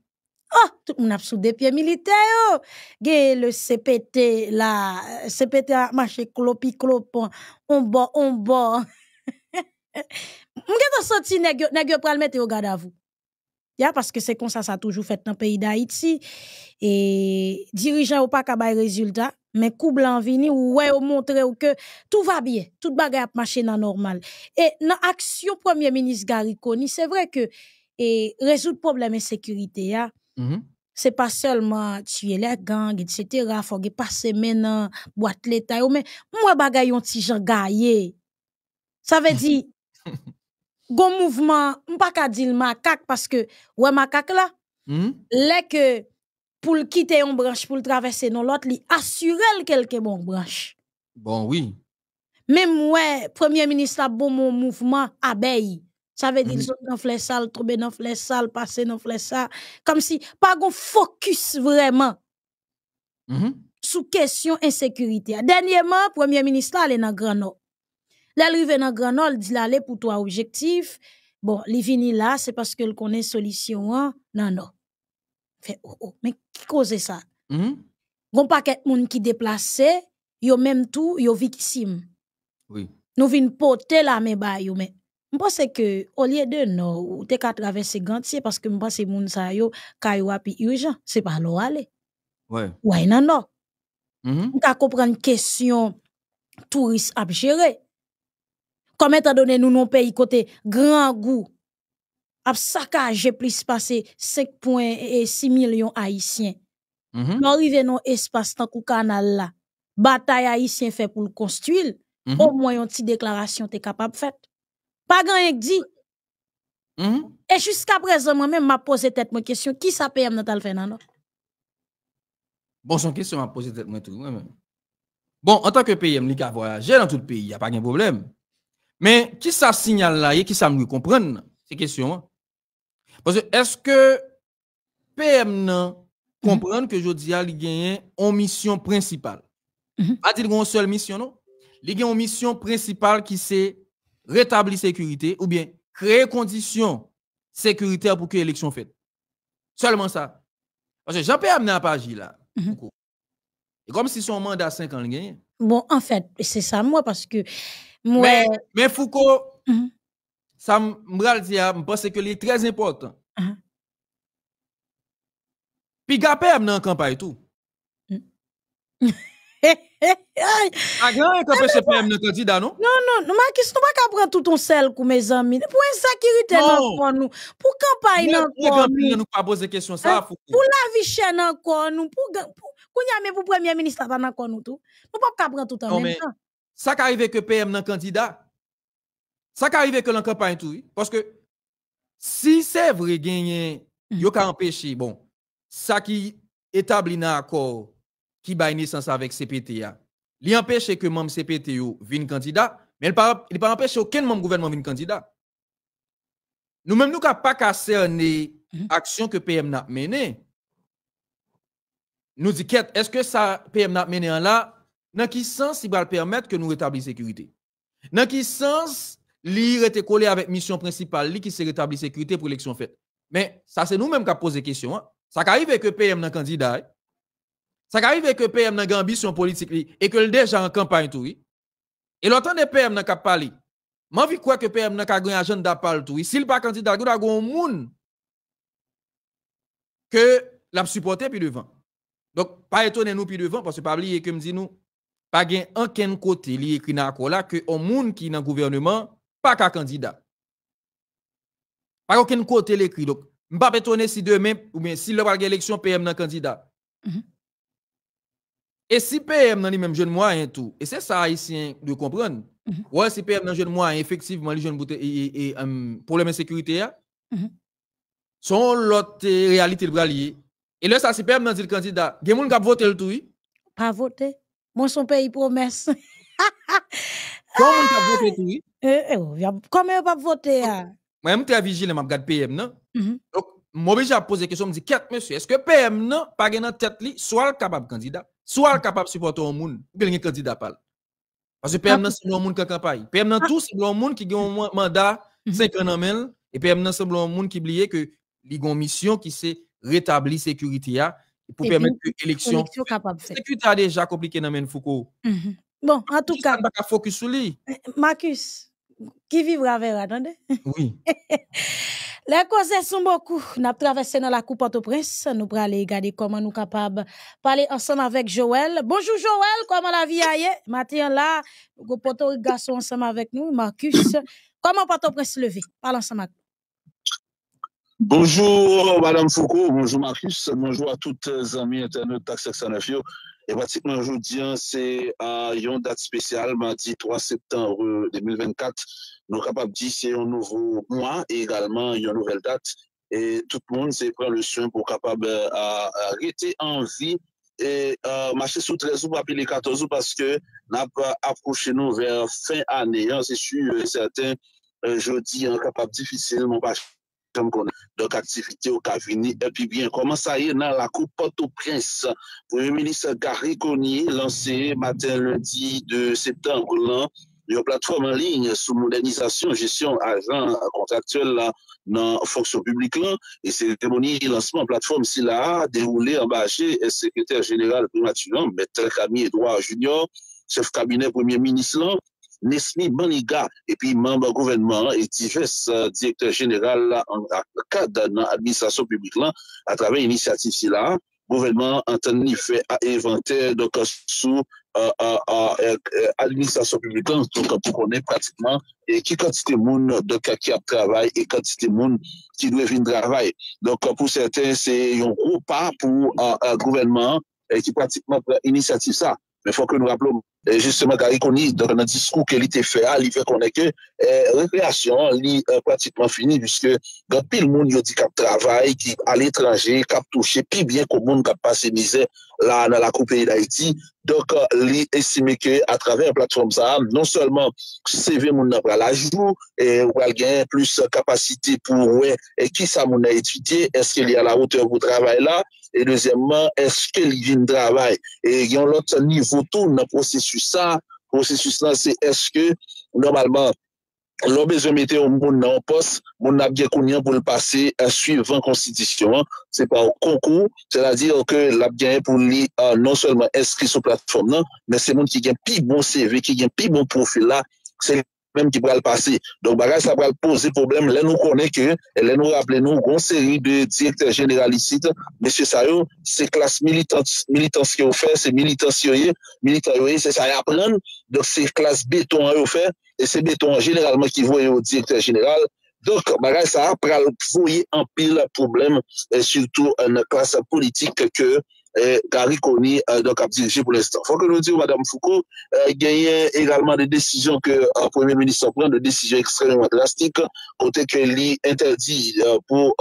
Ah, on a sous des pieds militaires, oh. le CPT, la euh, CPT a marché clopi clopon, on bord, on bord. Mwen gen sorti nèg nèg pral mettre au garde à vous. Ya parce que c'est comme ça ça a toujours fait dans le pays d'Haïti et dirigeant ou pas ka bay résultat mais coup blanc vini ouais ou montrer ou que tout va bien, tout bagay a marché dans normal. Et dans action premier ministre Gariconi, c'est vrai que et résoudre problème insécurité ya, Mm-hmm. c'est pas seulement tuer les gang, etc. Faut passer maintenant, boîte l'état, mais, moi, bagaille, on t'y Ça veut dire, bon mouvement, m'pas qu'à dire macaque, parce que, ouais, macaque là, mm-hmm. les que, pour quitter en branche, pour traverser dans l'autre, lui assure le quelque bon branche. Bon, oui. Même, ouais, premier ministre a bon mouvement, abeille. Ça veut dire mm -hmm. sont dans les sale, tomber dans les sale, passer dans les sale. Comme si pas qu'on focus vraiment sur -hmm. sous question insécurité. Dernièrement, Premier ministre est dans Grand il L'arrivée dans Grand dit il aller pour toi objectifs. Bon, il vini là, c'est parce qu'il connaît solution non non. Oh, oh, mais qui cause ça mm -hmm. Gon paquet moun qui déplacé, yo même tout, yo victime. Oui. Nous venons porter la main ba mais pense que au lieu de nous, ou te ka traverser gantier parce que m'pense moun sa yo ka yo api urgent c'est pas l'eau aller ouais ouais non non mm -hmm. ka comprendre question touriste à comment comme étant donné nous non pays côté grand goût à saccager plus passer 5.6 millions haïtiens -hmm. nous arrivons non espace tant canal la bataille haïtien fait pour le construire mm-hmm. au moins une petite déclaration t'es capable faire pas grand dit. -hmm. Et jusqu'à présent, moi-même, m'a posé tête ma question. Qui ça PM dans le Bon, son question m'a posé tête moi tout Bon, en tant que PM, li ka voyager dans tout le pays, il n'y a pas de problème. Mais qui ça signale là et qui ça me comprendre ces questions? Hein? Parce que est-ce que PM nan mm-hmm. comprendre que je dis li gagne une mission principale? Mm -hmm. A dit une seule mission non? Li gagne une mission principale qui c'est rétablir sécurité ou bien créer conditions sécuritaires pour que l'élection faite. Seulement ça. Parce que Jean-Pierre amené à là. Mhm. comme si son mandat 5 ans gagné. Bon, en fait, c'est ça moi parce que Mais, Foucault, mhm. ça m'a dit, je pense que c'est très important. Mm -hmm. Puis un en campagne tout. Mhm. A gran yon ka pe sepem nou kodi da Non, non, nou makis nou pa baka pran ton sel kou me zanmi. Pou insakirite nan kon nou. Pou kampay nan kon nou. Pou la vi chen nan kon nou. Kou nyame pou premier ministre pa nan kon nou tou. Nou pa pran touton men nan. Sa ka rive ke PM nan kandida. Sa ka rive ke lan kampay tou. Paske si se vre genyen yo ka empeshe, bon, sa ki etabli nan akor qui une naissance avec CPTA. Li empêche que membre CPTO vienne candidat, mais il pas il pas empêcher aucun membre gouvernement vienne candidat. Nous même nous pas qu'à cerner mhm. action que PM n'a mené. Nous dit est-ce que ça PM n'a mené en là dans quel sens il va permettre que nous rétablissions sécurité Dans quel sens l'IR était collé avec mission principale li qui se rétablir sécurité pour l'élection faite Mais ça c'est nous même qui a posé question. Hein. Ça arrive que PM n'a candidat ça arrive que PM n'a pas ambition politique et que le déjà en campagne tout. Et l'autre PM n'a pas parlé. Moi, je crois que PM n'a pas un agenda parle tout. S'il pas candidat, il y a un monde que l'a supporté puis devant. Donc, pas étonné nous puis devant parce que pas oublier que me dit nous, pas gain aucun côté qui écrit dans que un monde qui dans gouvernement pas qu'un candidat. Pas aucun côté l'écrit donc, m'pas étonné si demain ou bien si le élection PM dans candidat. Mhm. Et si PM n'a même jeune moyen tout, et c'est ça ici, de comprendre. Mhm. Ouais, si PM n'a jeune moyen, effectivement, les jeunes et, et, euh, problème de sécurité, hein. mhm. sont l'autre euh, réalité le Et là, ça, si PM n'a dit le candidat, il y a qui voté le tout, oui? Pas voté. Moi, son pays promesse. Comment on a voté tout, oui? Euh, oh, comment on a pas voté? Hein? Moi, je suis très vigilant, je regarde PM, non? Mhm. Donc, moi, déjà poser la question, je me dis, quatre monsieur, est-ce que PM n'a pas gagné en tête, soit capable candidat? soit capable de supporter un monde, ou bien candidats candidat Parce que PM, c'est un monde qui campagne. PM, tout, c'est un monde qui ont un mandat 5 ans en et PM, c'est un monde qui oublie que il a une mission qui c'est rétablir la sécurité pour permettre que l'élection. Sécurité déjà compliqué dans Foucault. Mhm. Bon, en tout cas. pas focus sur lui. Eh, Marcus, qui vivra verra, attendez. Oui. Les causes sont beaucoup. Nous avons traversé dans la coupe Port-au-Prince. Nous allons regarder comment nous sommes capables de parler ensemble avec Joël. Bonjour Joël, comment la vie aille? Matin là, nous avons un ensemble avec nous, Marcus. Comment Port-au-Prince levé? Parle ensemble Bonjour Madame Foucault, bonjour Marcus, bonjour à toutes les amis internautes TAX 609. E patikman joudi, se yon dat spesyal, ma di 3 septembre 2024, nou kapab di se yon nouvo mouan, e egalman yon nouvel dat, e tout moun se pre le suen pou kapab rete anvi, e mache sou trezou papi le katozou, euh, euh, paske na pa apkouche nou ver fin aneyan, se sou certain, euh, joudi, kapab difisil, mou pa che. Donk aktivite ou kavini E pi bien, koman sa ye nan la koupote ou prens Premier ministre Gary Coney Lanse matin lundi De septembre lan Yo platform an ligne sou modernizasyon Jisyon ajan kontraktuel Nan fonksyon publik lan E se temoni lanceman platform si la Deroule ambaje Sekreter general primatunan Metel Kami Edouard Junior Chef kabinet premier ministre lan Nesmi Maniga, epi mamba gouvenman, eti fes direktor jeneral la an akad nan administrasyon publik lan, a travè inisiatif si la, gouvenman an tan ni fè a inventè do ka sou a administrasyon publik lan, ton ka pou konè pratikman, e ki katite moun do ka ki ap travè, e katite moun ki dwe vin travè. Don ka pou sèten se yon ou pa pou euh, euh, gouvenman, e ki pratikman prè inisiatif sa. Fonke nou rapplou, jistement gari koni, donan diskou ke li euh, te fea, euh, li fe konen ke, rekreasyon li pratikman fini, biske gant pil moun yo di kap travay, ki al etranje, kap touche, pi bien kou moun kap pasenize la nan la koupei da iti, donan li esime ke a travay platform Zaham, non solman seve moun nan pralajou, ou al gen plus kapasite pou wè ki sa moun na etudye, eske li a la otev ou travay la, E dozèmman, eske li vin dravay? E yon lot nivou tou nan prosesu sa, prosesu sa se eske normalman lò bezomete ou moun nan pos, moun ap gen konyan pou l'pase asuiv an konstitisyon an. Se pa ou konkou, se la diyo ke l'ap gen pou li euh, nan solman eski sou platform nan, men se moun ki gen pi bon CV, ki gen pi bon profil la. mèm ki pral pase. Donk bagay sa pral pose problem lè nou konè kè, lè nou ap lè nou gonseri de direktèr jeneral isid, mèsyè sa yo, se klas militans ki yo fè, se militans ki yo ye, militans yo ye, se sa yo ap ren, donk se klas beton yo fè, se beton genèralman ki voye yo direktèr jeneral, donk bagay sa ap pral foye anpil problem, et surtout an klas politik ke kè, et eh, euh, donc a dirigé pour l'instant. Faut que nous disions, Madame Foucault, y euh, a également des décisions que le euh, Premier ministre prend, des décisions extrêmement drastiques, côté que interdit pour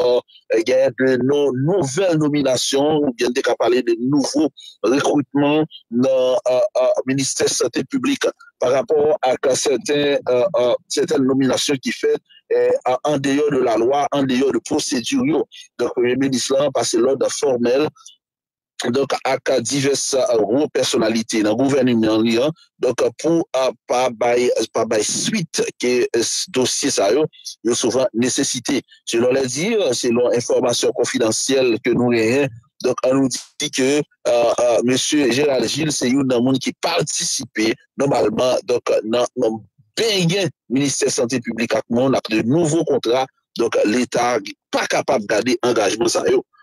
gagner de nos nouvelles nominations, ou bien dès parler de nouveaux recrutements dans le ministère santé publique par rapport à certaines, nominations qui fait eh, en dehors de la loi, en dehors de procédure. Donc, le Premier ministre a passé l'ordre formel ak a divers euh, ou personalite nan gouverne mènyan li an, pou euh, pa bay suite ke dosye sa yo, yo souvan nesesite. Se lor lè dire, se lor informasyon konfidansyel ke nou lè, an nou di ke, euh, mèsyou Gérald Gilles, se yon nan moun ki partisipe, normalman nan bèngen Ministèr Santé Publique ak moun ak de nouvo kontra Donc, l'État n'est pas capable de garder engagement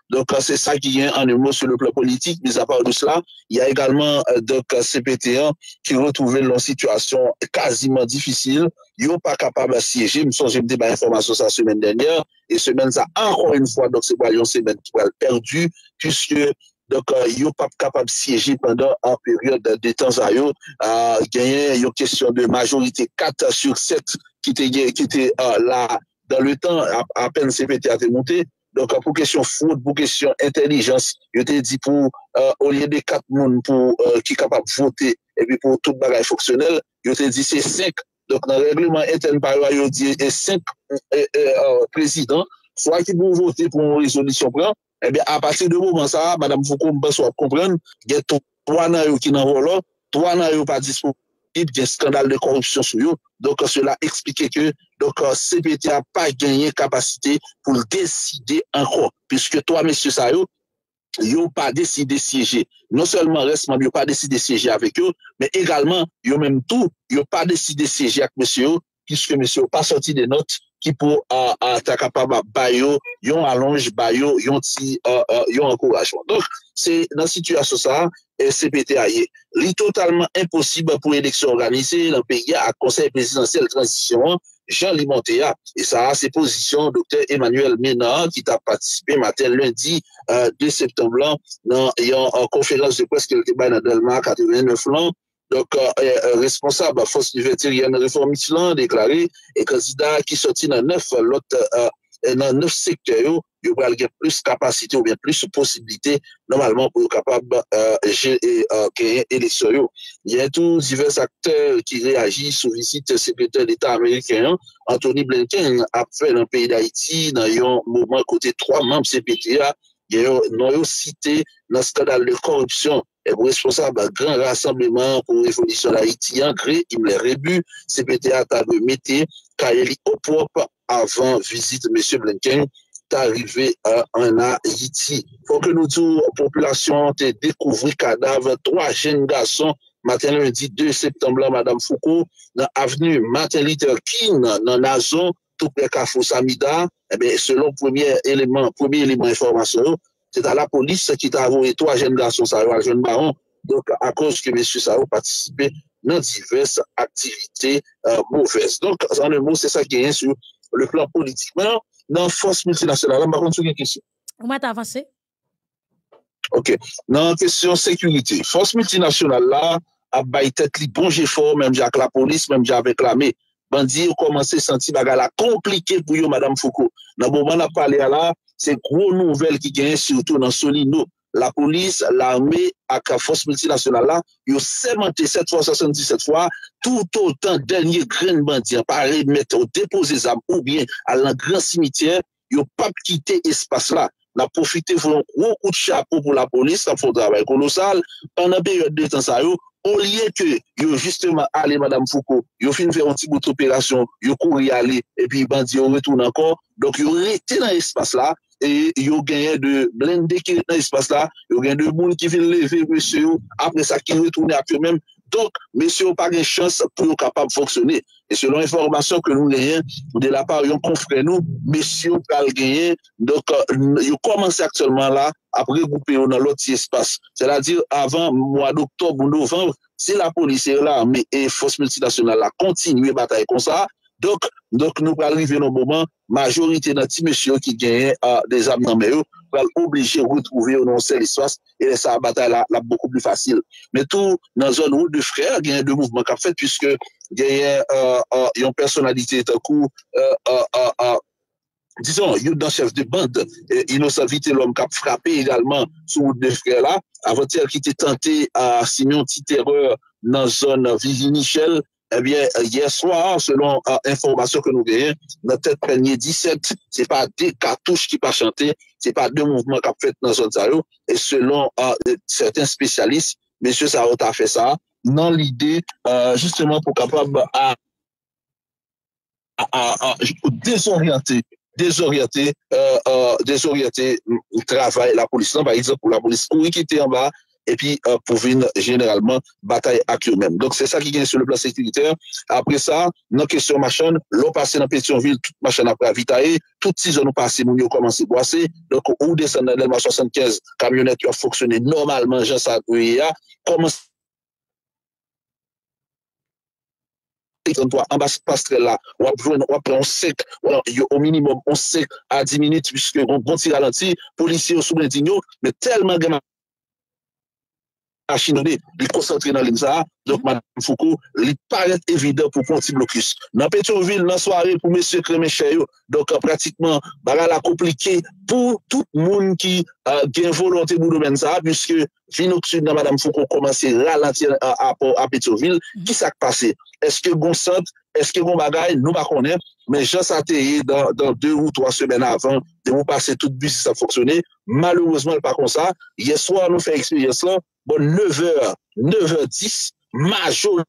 Donc, euh, c'est ça qui vient en mot sur le plan politique. Mais à part de cela, il y a également euh, donc, euh, CPT1 qui retrouvait leur situation quasiment difficile. Ils n'ont pas capable de siéger. Je me suis ma information la semaine dernière. Et semaine ça, encore une fois, donc c'est bah, une semaine qui va perdue, puisque donc, ils n'ont pas capable de siéger pendant une période de temps à ont il y a une question de majorité 4 sur 7 qui était, qui était là dan le tan apen CPT a te monte, do ka pou kesyon foud, pou kesyon intelijans, yo te di pou olye de kat moun pou ki kapap vote, epi pou tout bagay foksyonel, yo te di se 5, do ka nan regleman eten parwa yo di se 5 prezident, swa ki pou vote pou lisonisyon pran, epi a pati de mou man sa, Madame Foukoum Basso a kompran, geto 3 nan yo ki nan volo, 3 nan yo pa dispo. Il y a un scandale de corruption sur eux. Donc, euh, cela expliquait que donc, euh, CPT n'a pas gagné capacité pour décider encore, puisque toi, monsieur Sayo, ils n'ont pas décidé de siéger. Non seulement reste ils n'ont pas décidé de siéger avec eux, mais également, ils même tout, ils pas décidé de siéger avec monsieur, puisque monsieur n'a pas sorti des notes ki pou ta kapaba bayo, yon alonj bayo, yon ti, yon ankorajman. Donk, se nan situasyon sa, se eh, pete a ye. Li totalman imposib pou eleksyon organise, nan peye a konsey presidansel transisyon, jan li monte ya. E sa a se posisyon doktor Emmanuel Mena, ki ta patisipe maten lundi, 2 eh, septemblan, nan yon eh, konferans de preskele te bay nan delman, 89 lant, Donk euh, euh, responsab a fos li vetir yon reform itlan deklari e kanzida ki soti nan nef euh, lot, nan nef sektor yo yo bral gen plus kapasite ou bien plus posibilite normalman pou yo kapab gen elekso yo. Yon tou divers akter ki reagi sou visite sepete d'Etat Amerikanyan Anthony Blinken ap fè nan peyi d'Haïti nan yon mouman kote 3 mamb sepete ya yon yon yon site nan skadal de korupsyon E mw responsab la gran rassembleman pou evonisyon la Hiti. Yankre, imle rebu, sepe te ata de mette, ka eli opop avan vizit M. Blenken, ta rive an a Hiti. Fonke nou tou, populasyon te dekouvri kadav, 3 jen gason, maten lundi 2 septemblan, Madame Foucault, nan avenu Maten Litterkin, nan azon, tou peka fousa mida, eh selon premier élément informasyon, Se ta la polis, se ki ta avou etou agen da son savan, agen ba an, a koske mesye savan patisipe nan divers aktivite boves. Donk, san le moun, se sa genyen sou le plan politik. Manan, nan Fos Multinasyonal, an bakon sou gen kesye? Oman ta avanse? Ok, nan kesyon sekunite, Fos Multinasyonal la, abay tet li bonje for, menmja ak la polis, menmja avenklame, bandi ou komanse santi bagala komplike pou yo Madame Foucault. Nan bonman ap pale ala, c'est gros nouvelle qui viennent surtout dans ce Solino. La police, l'armée, la force multinationale, ils ont sémanté 7 fois, 77 fois, tout autant dernier grand bandit, de mettre au dépôt des armes ou bien à leur grand cimetière, ils ont pas quitté l'espace là Ils profitez profité pour un gros coup de chapeau pour la police, ça fait un travail colossal. Pendant la période de temps, ça au lieu que, yo, justement, allez, madame Foucault, yo, fin faire un petit bout d'opération, couru y aller, et puis, bandit, on retourne encore. Donc, ont été dans l'espace-là, e yo genye de blende de ki yon espase la, yo genye de moun ki vin leve mwese yo, apre sa ki yon retounen apre men, donk mwese yo pa gen chans pou yo kapab foksone, e selon informasyon ke nou genyen, ou de la pa yon konfren nou, mwese yo kal genyen, donk yo komanse akselman la apre goupen yo nan loti espase, se la dir avan mwan oktob ou novemb, se la polise yo la me e fos multinasyonal la kontinye bataye kon sa, Dok nou pal rive nou mouman, majorite nan ti mesyo ki genye de zam nan meyo, pal oblije rou trouve ou non se l'eswas, e sa batal la pokou bi fasil. Metou nan zon ou de frè, genye de mouvman kap fet, pwiske genye yon personalite etakou, dison, yon danschef de band, inosavite l'om kap frape edalman sou ou de frè la, avotel ki te tante a simyon ti terreur nan zon vizini chèl, eh bien, euh, hier soir, selon euh, information que nous avons, notre tête premier 17, c'est pas des cartouches qui pas ce c'est pas deux mouvements qui fait dans zone et selon euh, certains spécialistes, M. Sarota a fait ça dans l'idée justement pour capable à, à, désorienter désorienter euh, désorienter travail la police par exemple pour la police oui qui était en bas epi euh, pou vin generalman bataye ak yo men. Donk se sa ki gen sou le plan sektiriter. Apre sa, nan kesyon machan, lopase nan petisyon vil tout machan apre avitae, tout ti zonou pase moun yo komanse boase, donk ou desan nan elman 75, kamyonet yo foksyone normalman, jansan ou ye ya, komanse etan to, ambas pastre la, wapjouen, wapre, on sek, yo o minimum, on sek a di minute, pwiske yon ganti bon, ralenti, polisye yo sou men di gno, men telman genman a Chinone, li konsantre nan Lenza, donc Madame Foucault, li parete évident pou pon ti blokus. Nan Petrovil, nan soirée pou M. Kremechayou, donc euh, pratikman, bagay la komplike pou tout moun ki gen volonté moun de Menza, puisque Vinot Sud nan Madame Foucault komanse ralentir a euh, Petrovil, ki sak pase? Eske gonsant, eske gons bagay, nou bakonè, men jansateye dan 2 ou 3 semen avan, de moun pase tout bis sa foksyone, malouzman, par kon sa, yeswa nou fe eksperyens lan, Bon 9h, 9h10, majorité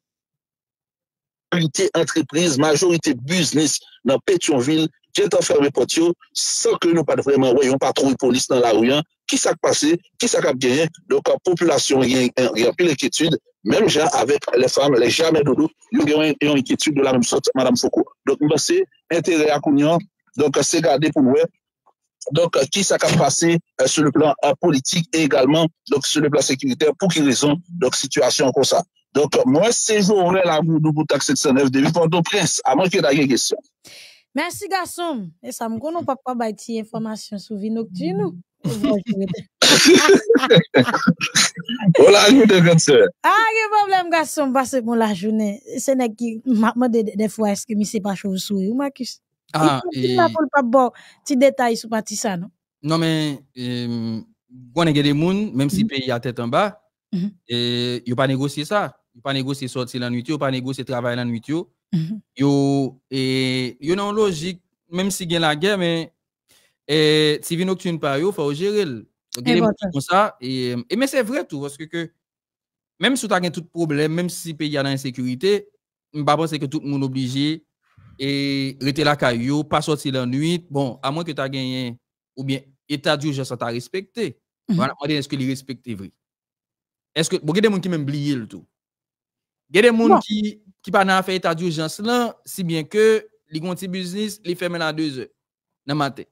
entreprise, majorité business nan Pétionville, jè tan fermé pot yo, sa ke nou pa de vremen, wè yon patrou yon polis nan la ou yon, ki sa k passe, ki sa k ap genyen, donk an population yon pi l'ikétude, menm jè avèk lè fèm, lè jèmè doudou, yon genwen yon ikétude do la mèm sot, madame Foucault. Donk mwen se, enterè akounyon, donk se gade pou nouè, Donk ki euh, sa ka pase euh, sou le plan apolitik euh, e egalman, donk sou le plan sekuritè pou ki rezon donk situasyon kon sa. Donk mwen sejou orè la moun nou boutak 709, devy fondou prens, a manj ke da ye gesyon. Mènsi gason, e sa m konon pa pa bati informasyon sou vinok di nou. Ola, anjou te gansè. A, ge pablèm gason, basèp moun la jounè. Senè ki, ma mè de fwa eske mi se pa chou sou yo, ma kist. Ah, et... n'y pour pas de petit détail sur partie ça non Non mais euh on a des gens même si mhm. pays a tête en bas ne mhm. peuvent pas négocier ça, ils pas négocier sortir la nuit, ils pas négocier travail la nuit. Ils mhm. et une logique même si a la guerre mais et si vous nocturne pas yo faut gérer comme ça et, mais c'est vrai tout parce que, même si tu as tout problème, même si le pays a l'insécurité, je ne pense que tout le monde est obligé et rester la caillou, pas sortir la nuit. Bon, à moins que tu as gagné, ou bien état d'urgence t'a respecté, Mm Voilà, est-ce que les respecte vrai? Est-ce que, bon, il y a des gens qui m'ont oublié le tout. Il y a des gens qui, qui pas fait état d'urgence là, si bien que les petits business, ils ferment à 2 heures dans matin.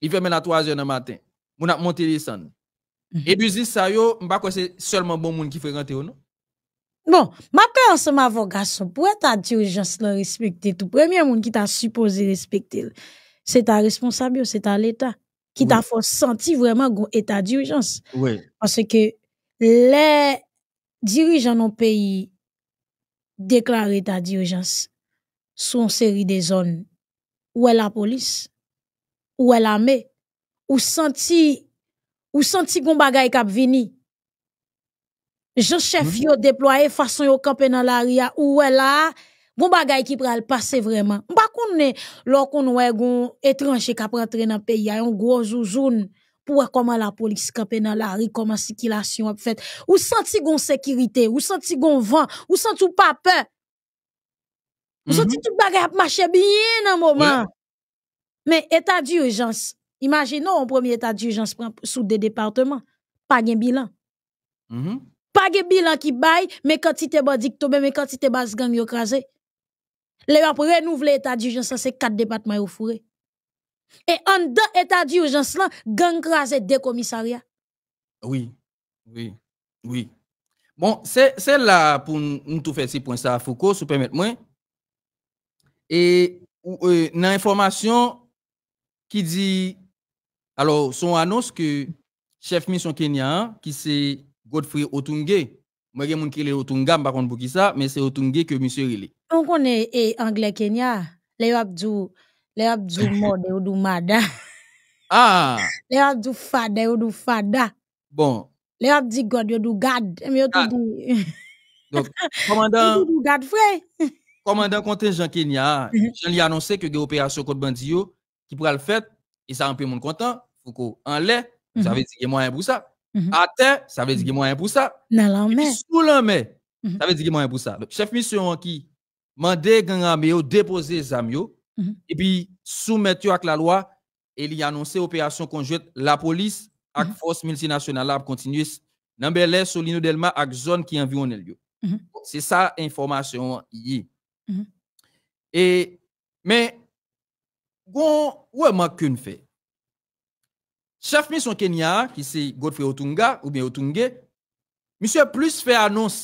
Ils ferment à 3 heures dans matin. Mon a monté les sannes. Mhm. Et business ça yo, pas que c'est seulement bon monde qui fait ou non. Bon, ma père ma vogasyon, pour être ta dirijans le respecter tout premier monde qui ta supposé respecter. C'est ta responsable, c'est ta l'État qui ta fait sentir vraiment vreman état ta Oui. Oui. que les dirigeants dirigeants pays pays déclarent l'état d'urgence sur une série de zones. Où est la police Où est l'armée Où ou senti, ou senti qu'on bagaille kap vini, Jean chef hmm? déployé façon yo camper dans l'aria ou là bon choses qui pral passer vraiment sais pas on lorsqu'on des étranger qui prend dans pays a un gros zouzoun pour comment la police camper dans la comment comment circulation a fait ou senti une sécurité ou senti un vent ou sent tout pas peur mm tout bagay a marcher bien dans moment mais état d'urgence imaginons un premier état d'urgence sous des départements pas bien bilan hmm? pas de bilan qui baille, mais quand quantité te tombe, mais te bas gang yo krasé. Le nous voulons état d'urgence, c'est quatre départements au fourré. Et en deux état d'urgence là, gang krasé des commissariats. Oui. Oui. Oui. Bon, c'est là pour nous tout faire si point ça Foucault, si permettez moi. Et euh, dans information qui dit alors son annonce que chef mission kenyan qui c'est Godfrey Otunge. Moi, j'ai qui Otunga, par contre, pour qui ça, mais c'est Otunge que monsieur Riley. On connaît et eh, anglais Kenya, les abdou, les abdou mode eh, ou du mada. Ah! Les abdou fada eh, ou du fada. Bon. Les abdou god ou du gad, mais au ah. dit. Donc, commandant. gad frère. Commandant contingent Kenya, je lui ai annoncé que l'opération contre Bandio qui pourra le faire, et ça un peu mon content, Foucault en l'air, mhm. vous avez dit, que moi un pour ça. Mm ça veut dire qu'il y a moyen pour ça. Sous la mer, ça veut dire qu'il y a moyen pour ça. Le chef mission qui mandé gang armé déposer les mhm. et puis soumettre avec la loi et il a annoncé opération conjointe la police avec force multinationale à continuer dans Belay sur l'île Delma avec zone qui environne lieu. C'est ça information Mais, Et mais bon que man fait Chaf mi son kenya ki se Godfrey Otunga ou ben Otunge, mi se plus fe anons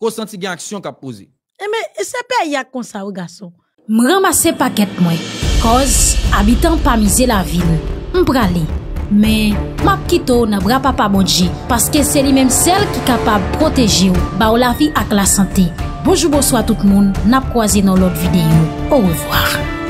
kon senti gen aksyon kap pose. E me, sepe a yak kon sa ou gaso. M ramase paket mwen, koz abitan pa mize la vil, m prale. Men, map kito nan bra pa pa modje, paske se li menm sel ki kapab proteji ou, ba ou la vi ak la sante. Bojou bojou a tout moun, nap kwaze nan lot videyo. Ou revoar.